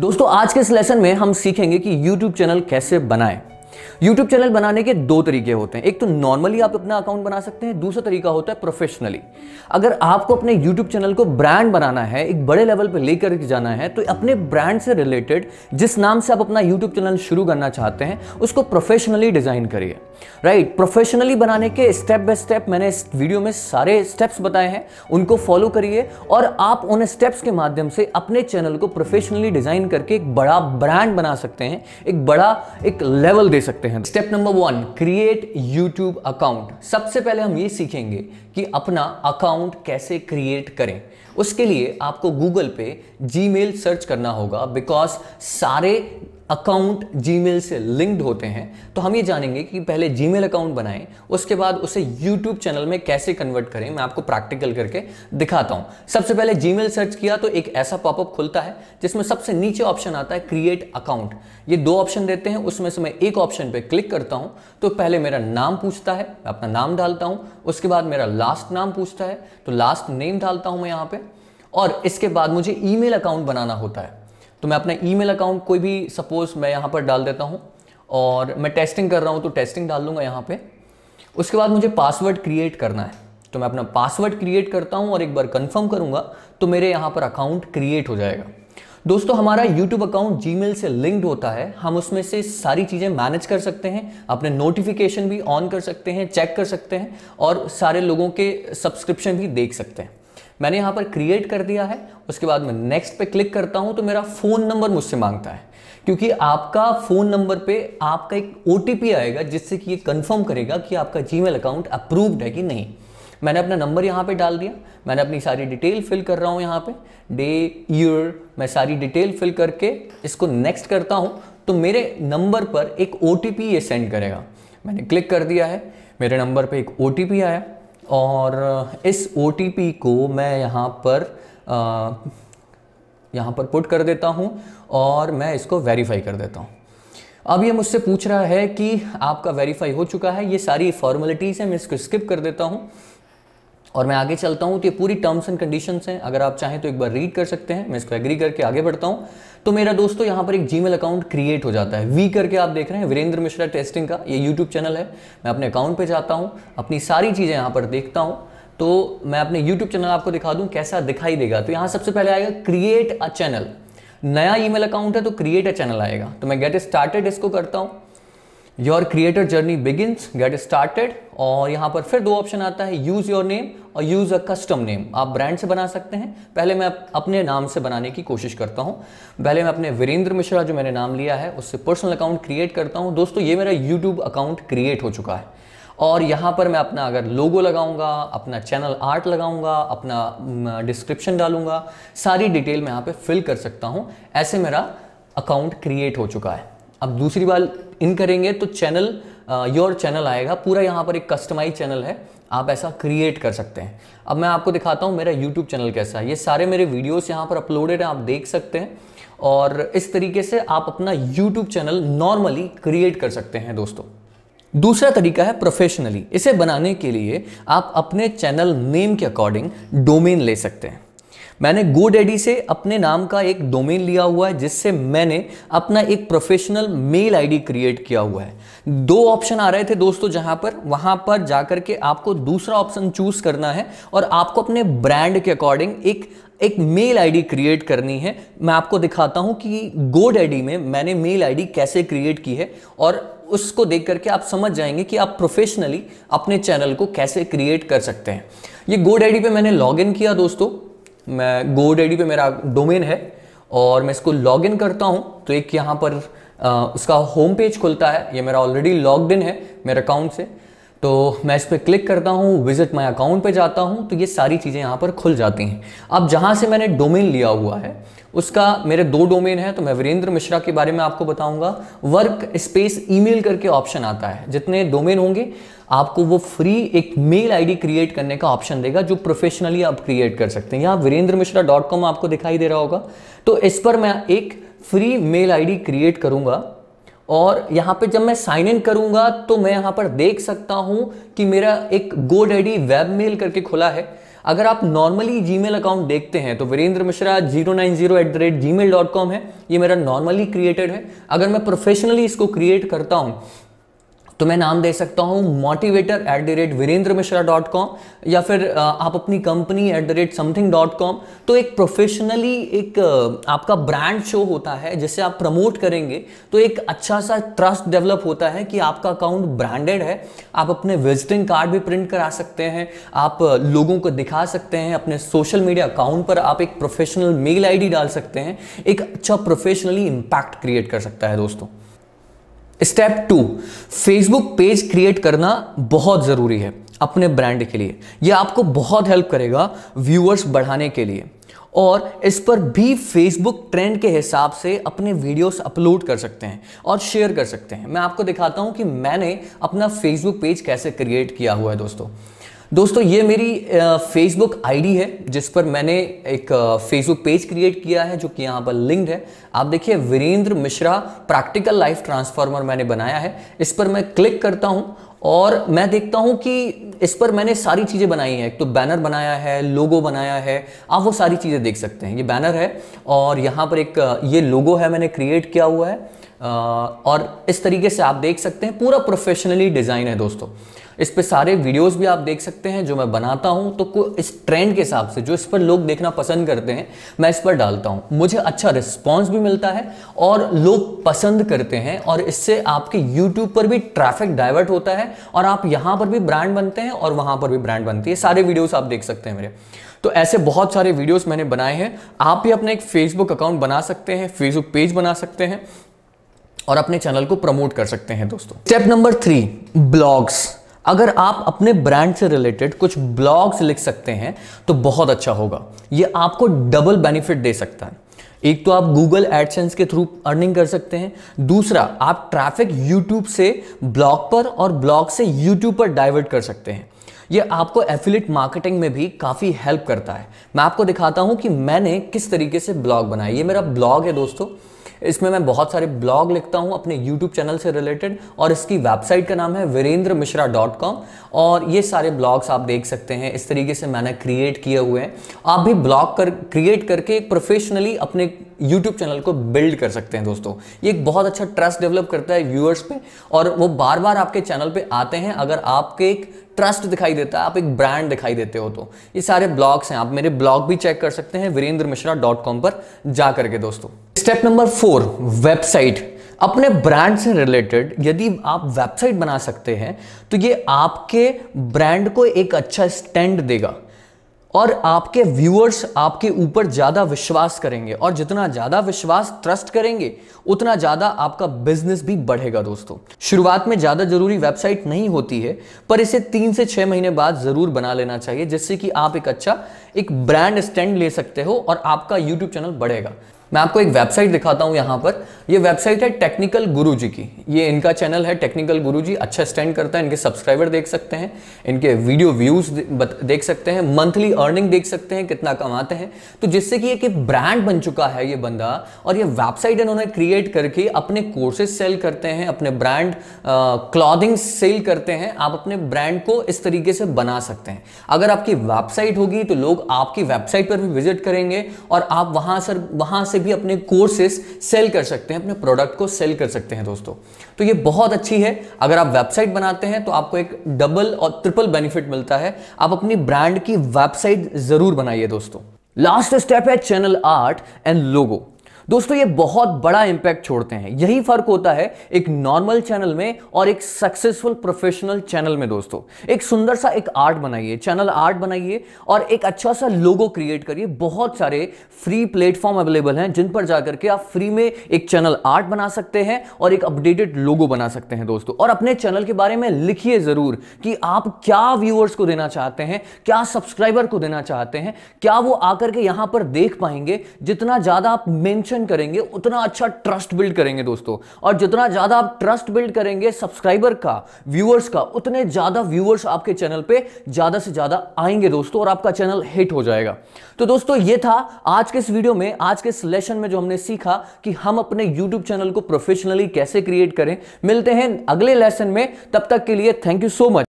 दोस्तों आज के इस लेसन में हम सीखेंगे कि YouTube चैनल कैसे बनाएं यूट्यूब चैनल बनाने के दो तरीके होते हैं एक तो नॉर्मली आप अपना अकाउंट बना सकते हैं दूसरा तरीका होता है प्रोफेशनली अगर आपको अपने यूट्यूब चैनल को ब्रांड बनाना है एक बड़े लेवल पर लेकर जाना है तो अपने ब्रांड से रिलेटेड जिस नाम से आप अपना यूट्यूब चैनल शुरू करना चाहते हैं उसको प्रोफेशनली डिजाइन करिए राइट प्रोफेशनली बनाने के स्टेप बाय स्टेप मैंने इस वीडियो में सारे स्टेप्स बताए हैं उनको फॉलो करिए और आप उन स्टेप्स के माध्यम से अपने चैनल को प्रोफेशनली डिजाइन करके एक बड़ा ब्रांड बना सकते हैं एक बड़ा एक लेवल दे सकते हैं step number one create YouTube account सबसे पहले हम ये सीखेंगे कि अपना अकाउंट कैसे क्रिएट करें उसके लिए आपको गूगल पे जीमेल सर्च करना होगा बिकॉज सारे अकाउंट जीमेल से लिंक्ड होते हैं तो हम ये जानेंगे कि पहले जीमेल अकाउंट बनाएं उसके बाद उसे यूट्यूब चैनल में कैसे कन्वर्ट करें मैं आपको प्रैक्टिकल करके दिखाता हूँ सबसे पहले जीमेल सर्च किया तो एक ऐसा पॉपअप खुलता है जिसमें सबसे नीचे ऑप्शन आता है क्रिएट अकाउंट ये दो ऑप्शन देते हैं उसमें से मैं एक ऑप्शन पर क्लिक करता हूँ तो पहले मेरा नाम पूछता है मैं अपना नाम डालता हूँ उसके बाद मेरा लास्ट नाम पूछता है तो लास्ट नेम डालता हूँ मैं यहाँ पर और इसके बाद मुझे ईमेल अकाउंट बनाना होता है तो मैं अपना ई अकाउंट कोई भी सपोज मैं यहाँ पर डाल देता हूँ और मैं टेस्टिंग कर रहा हूँ तो टेस्टिंग डाल लूँगा यहाँ पर उसके बाद मुझे पासवर्ड क्रिएट करना है तो मैं अपना पासवर्ड क्रिएट करता हूँ और एक बार कंफर्म करूँगा तो मेरे यहाँ पर अकाउंट क्रिएट हो जाएगा दोस्तों हमारा YouTube अकाउंट Gmail से लिंक्ड होता है हम उसमें से सारी चीज़ें मैनेज कर सकते हैं अपने नोटिफिकेशन भी ऑन कर सकते हैं चेक कर सकते हैं और सारे लोगों के सब्सक्रिप्शन भी देख सकते हैं मैंने यहाँ पर क्रिएट कर दिया है उसके बाद मैं नेक्स्ट पे क्लिक करता हूँ तो मेरा फ़ोन नंबर मुझसे मांगता है क्योंकि आपका फ़ोन नंबर पे आपका एक ओ आएगा जिससे कि ये कंफर्म करेगा कि आपका जी अकाउंट अप्रूव्ड है कि नहीं मैंने अपना नंबर यहाँ पे डाल दिया मैंने अपनी सारी डिटेल फिल कर रहा हूँ यहाँ पे डे ईयर मैं सारी डिटेल फिल करके इसको नेक्स्ट करता हूँ तो मेरे नंबर पर एक ओ ये सेंड करेगा मैंने क्लिक कर दिया है मेरे नंबर पर एक ओ आया और इस ओ को मैं यहाँ पर आ, यहाँ पर पुट कर देता हूँ और मैं इसको वेरीफाई कर देता हूँ अब ये मुझसे पूछ रहा है कि आपका वेरीफाई हो चुका है ये सारी फॉर्मेलिटीज़ हैं मैं इसको स्किप कर देता हूँ और मैं आगे चलता हूँ तो ये पूरी टर्म्स एंड कंडीशंस हैं अगर आप चाहें तो एक बार रीड कर सकते हैं मैं इसको एग्री करके आगे बढ़ता हूँ तो मेरा दोस्तों यहाँ पर एक जी अकाउंट क्रिएट हो जाता है वी करके आप देख रहे हैं वीरेंद्र मिश्रा टेस्टिंग का ये यूट्यूब चैनल है मैं अपने अकाउंट पर जाता हूँ अपनी सारी चीज़ें यहाँ पर देखता हूँ तो मैं अपने यूट्यूब चैनल आपको दिखा दूँ कैसा दिखाई देगा तो यहाँ सबसे पहले आएगा क्रिएट अ चैनल नया ईमेल अकाउंट है तो क्रिएट अ चैनल आएगा तो मैं गेट स्टार्टेड इसको करता हूँ your creator journey begins get started और यहाँ पर फिर दो ऑप्शन आता है यूज़ योर नेम और यूज़ अ कस्टम नेम आप ब्रांड से बना सकते हैं पहले मैं अपने नाम से बनाने की कोशिश करता हूँ पहले मैं अपने वीरेंद्र मिश्रा जो मैंने नाम लिया है उससे पर्सनल अकाउंट क्रिएट करता हूँ दोस्तों ये मेरा यूट्यूब अकाउंट क्रिएट हो चुका है और यहाँ पर मैं अपना अगर लोगो लगाऊंगा अपना चैनल आर्ट लगाऊंगा अपना डिस्क्रिप्शन डालूंगा सारी डिटेल मैं यहाँ पे फिल कर सकता हूँ ऐसे मेरा अकाउंट क्रिएट हो चुका है अब दूसरी बार इन करेंगे तो चैनल योर चैनल आएगा पूरा यहाँ पर एक कस्टमाइज चैनल है आप ऐसा क्रिएट कर सकते हैं अब मैं आपको दिखाता हूँ मेरा यूट्यूब चैनल कैसा है ये सारे मेरे वीडियोस यहाँ पर अपलोडेड हैं आप देख सकते हैं और इस तरीके से आप अपना यूट्यूब चैनल नॉर्मली क्रिएट कर सकते हैं दोस्तों दूसरा तरीका है प्रोफेशनली इसे बनाने के लिए आप अपने चैनल नेम के अकॉर्डिंग डोमेन ले सकते हैं मैंने गोडेडी से अपने नाम का एक डोमेन लिया हुआ है जिससे मैंने अपना एक प्रोफेशनल मेल आईडी क्रिएट किया हुआ है दो ऑप्शन आ रहे थे दोस्तों जहां पर वहां पर जाकर के आपको दूसरा ऑप्शन चूज करना है और आपको अपने ब्रांड के अकॉर्डिंग एक एक मेल आईडी क्रिएट करनी है मैं आपको दिखाता हूं कि गोडेडी में मैंने मेल आईडी कैसे क्रिएट की है और उसको देख करके आप समझ जाएंगे कि आप प्रोफेशनली अपने चैनल को कैसे क्रिएट कर सकते हैं ये गोडेडी पे मैंने इन किया दोस्तों मैं गो डेडी पे मेरा डोमेन है और मैं इसको लॉग इन करता हूँ तो एक यहाँ पर आ, उसका होम पेज खुलता है ये मेरा ऑलरेडी लॉग इन है मेरे अकाउंट से तो मैं इस पर क्लिक करता हूँ विजिट माई अकाउंट पे जाता हूँ तो ये सारी चीज़ें यहाँ पर खुल जाती हैं अब जहाँ से मैंने डोमेन लिया हुआ है उसका मेरे दो डोमेन है तो मैं वीरेंद्र मिश्रा के बारे में आपको बताऊंगा वर्क स्पेस ईमेल करके ऑप्शन आता है जितने डोमेन होंगे आपको वो फ्री एक मेल आईडी क्रिएट करने का ऑप्शन देगा जो प्रोफेशनली आप क्रिएट कर सकते हैं यहाँ वीरेंद्र मिश्रा डॉट कॉम आपको दिखाई दे रहा होगा तो इस पर मैं एक फ्री मेल आईडी क्रिएट करूंगा और यहाँ पे जब मैं साइन इन करूँगा तो मैं यहाँ पर देख सकता हूँ कि मेरा एक गो डैडी वेब मेल करके खुला है अगर आप नॉर्मली मेल अकाउंट देखते हैं तो Virendra Mishra zero nine zero at the rate Gmail dot com है ये मेरा नॉर्मली क्रिएटेड है अगर मैं प्रोफेशनली इसको क्रिएट करता हूँ तो मैं नाम दे सकता हूँ motivator at the rate Virendra Mishra dot com या फिर आप अपनी company at the rate something dot com तो एक प्रोफेशनली एक आपका ब्रांड शो होता है जिसे आप प्रमोट करेंगे तो एक अच्छा सा ट्रस्ट डेवलप होता है कि आपका अकाउंट ब्रांडेड है आप अपने विजिटिंग कार्ड भी प्रिंट करा सकते हैं आप लोगों को दिखा सकते हैं अपने सोशल मीडिया अकाउंट पर आप एक प्रोफेशनल मेल आई डाल सकते हैं एक अच्छा प्रोफेशनली इम्पैक्ट क्रिएट कर सकता है दोस्तों step two Facebook page create करना बहुत ज़रूरी है अपने ब्रांड के लिए यह आपको बहुत हेल्प करेगा व्यूअर्स बढ़ाने के लिए और इस पर भी फेसबुक ट्रेंड के हिसाब से अपने वीडियोस अपलोड कर सकते हैं और शेयर कर सकते हैं मैं आपको दिखाता हूं कि मैंने अपना फेसबुक पेज कैसे क्रिएट किया हुआ है दोस्तों दोस्तों ये मेरी फेसबुक आईडी है जिस पर मैंने एक फेसबुक पेज क्रिएट किया है जो कि यहाँ पर लिंक्ड है आप देखिए Virendra Mishra practical life transformer मैंने बनाया है इस पर मैं क्लिक करता हूँ और मैं देखता हूँ कि इस पर मैंने सारी चीज़ें बनाई हैं एक तो बैनर बनाया है लोगो बनाया है आप वो सारी चीज़ें देख सकते हैं ये बैनर है और यहाँ पर एक ये लोगो है मैंने क्रिएट किया हुआ है और इस तरीके से आप देख सकते हैं पूरा प्रोफेशनली डिज़ाइन है दोस्तों इस पर सारे वीडियोस भी आप देख सकते हैं जो मैं बनाता हूँ तो इस ट्रेंड के हिसाब से जो इस पर लोग देखना पसंद करते हैं मैं इस पर डालता हूँ मुझे अच्छा रिस्पॉन्स भी मिलता है और लोग पसंद करते हैं और इससे आपके यूट्यूब पर भी ट्रैफिक डाइवर्ट होता है और आप यहाँ पर भी ब्रांड बनते हैं और वहाँ पर भी ब्रांड बनती है सारे वीडियोज आप देख सकते हैं मेरे तो ऐसे बहुत सारे वीडियोस मैंने बनाए हैं आप भी अपने एक फेसबुक अकाउंट बना सकते हैं फेसबुक पेज बना सकते हैं और अपने चैनल को प्रमोट कर सकते हैं दोस्तों स्टेप नंबर थ्री ब्लॉग्स अगर आप अपने ब्रांड से रिलेटेड कुछ ब्लॉग्स लिख सकते हैं तो बहुत अच्छा होगा ये आपको डबल बेनिफिट दे सकता है एक तो आप गूगल एडसेंस के थ्रू अर्निंग कर सकते हैं दूसरा आप ट्रैफिक यूट्यूब से ब्लॉग पर और ब्लॉग से यूट्यूब पर डाइवर्ट कर सकते हैं ये आपको एफिलेट मार्केटिंग में भी काफ़ी हेल्प करता है मैं आपको दिखाता हूँ कि मैंने किस तरीके से ब्लॉग बनाया ये मेरा ब्लॉग है दोस्तों इसमें मैं बहुत सारे ब्लॉग लिखता हूँ अपने यूट्यूब चैनल से रिलेटेड और इसकी वेबसाइट का नाम है वीरेंद्र मिश्रा डॉट कॉम और ये सारे ब्लॉग्स आप देख सकते हैं इस तरीके से मैंने क्रिएट किए हुए हैं आप भी ब्लॉग कर क्रिएट करके एक प्रोफेशनली अपने यूट्यूब चैनल को बिल्ड कर सकते हैं दोस्तों ये एक बहुत अच्छा ट्रस्ट डेवलप करता है व्यूअर्स पे और वो बार बार आपके चैनल पे आते हैं अगर आपके एक ट्रस्ट दिखाई देता है आप एक ब्रांड दिखाई देते हो तो ये सारे ब्लॉग्स हैं आप मेरे ब्लॉग भी चेक कर सकते हैं वीरेंद्र मिश्रा डॉट कॉम पर जा करके दोस्तों स्टेप नंबर फोर वेबसाइट अपने ब्रांड से रिलेटेड यदि आप वेबसाइट बना सकते हैं तो ये आपके ब्रांड को एक अच्छा स्टैंड देगा और आपके व्यूअर्स आपके ऊपर ज़्यादा विश्वास करेंगे और जितना ज़्यादा विश्वास ट्रस्ट करेंगे उतना ज़्यादा आपका बिजनेस भी बढ़ेगा दोस्तों शुरुआत में ज़्यादा ज़रूरी वेबसाइट नहीं होती है पर इसे तीन से छः महीने बाद ज़रूर बना लेना चाहिए जिससे कि आप एक अच्छा एक ब्रांड स्टैंड ले सकते हो और आपका यूट्यूब चैनल बढ़ेगा मैं आपको एक वेबसाइट दिखाता हूँ यहाँ पर ये वेबसाइट है टेक्निकल गुरु जी की ये इनका चैनल है टेक्निकल गुरु जी अच्छा स्टैंड करता है इनके सब्सक्राइबर देख सकते हैं इनके वीडियो व्यूज़ देख सकते हैं मंथली अर्निंग देख सकते हैं कितना कमाते हैं तो जिससे कि एक ब्रांड बन चुका है ये बंदा और ये वेबसाइट इन्होंने क्रिएट करके अपने कोर्सेज सेल करते हैं अपने ब्रांड क्लॉदिंग सेल करते हैं आप अपने ब्रांड को इस तरीके से बना सकते हैं अगर आपकी वेबसाइट होगी तो लोग आपकी वेबसाइट पर भी विजिट करेंगे और आप वहाँ सर वहाँ से भी अपने कोर्सेस सेल कर सकते हैं अपने प्रोडक्ट को सेल कर सकते हैं दोस्तों तो ये बहुत अच्छी है अगर आप वेबसाइट बनाते हैं तो आपको एक डबल और ट्रिपल बेनिफिट मिलता है आप अपनी ब्रांड की वेबसाइट जरूर बनाइए दोस्तों लास्ट स्टेप है चैनल आर्ट एंड लोगो दोस्तों ये बहुत बड़ा इंपैक्ट छोड़ते हैं यही फर्क होता है एक नॉर्मल चैनल में और एक सक्सेसफुल प्रोफेशनल चैनल में दोस्तों एक सुंदर सा एक आर्ट बनाइए चैनल आर्ट बनाइए और एक अच्छा सा लोगो क्रिएट करिए बहुत सारे फ्री प्लेटफॉर्म अवेलेबल हैं जिन पर जाकर के आप फ्री में एक चैनल आर्ट बना सकते हैं और एक अपडेटेड लोगो बना सकते हैं दोस्तों और अपने चैनल के बारे में लिखिए जरूर कि आप क्या व्यूअर्स को देना चाहते हैं क्या सब्सक्राइबर को देना चाहते हैं क्या वो आकर के यहां पर देख पाएंगे जितना ज्यादा आप मेंशन मेंशन करेंगे उतना अच्छा ट्रस्ट बिल्ड करेंगे दोस्तों और जितना ज़्यादा आप ट्रस्ट बिल्ड करेंगे सब्सक्राइबर का व्यूअर्स का उतने ज़्यादा व्यूअर्स आपके चैनल पे ज़्यादा से ज़्यादा आएंगे दोस्तों और आपका चैनल हिट हो जाएगा तो दोस्तों ये था आज के इस वीडियो में आज के इस लेसन में जो हमने सीखा कि हम अपने यूट्यूब चैनल को प्रोफेशनली कैसे क्रिएट करें मिलते हैं अगले लेसन में तब तक के लिए थैंक यू सो मच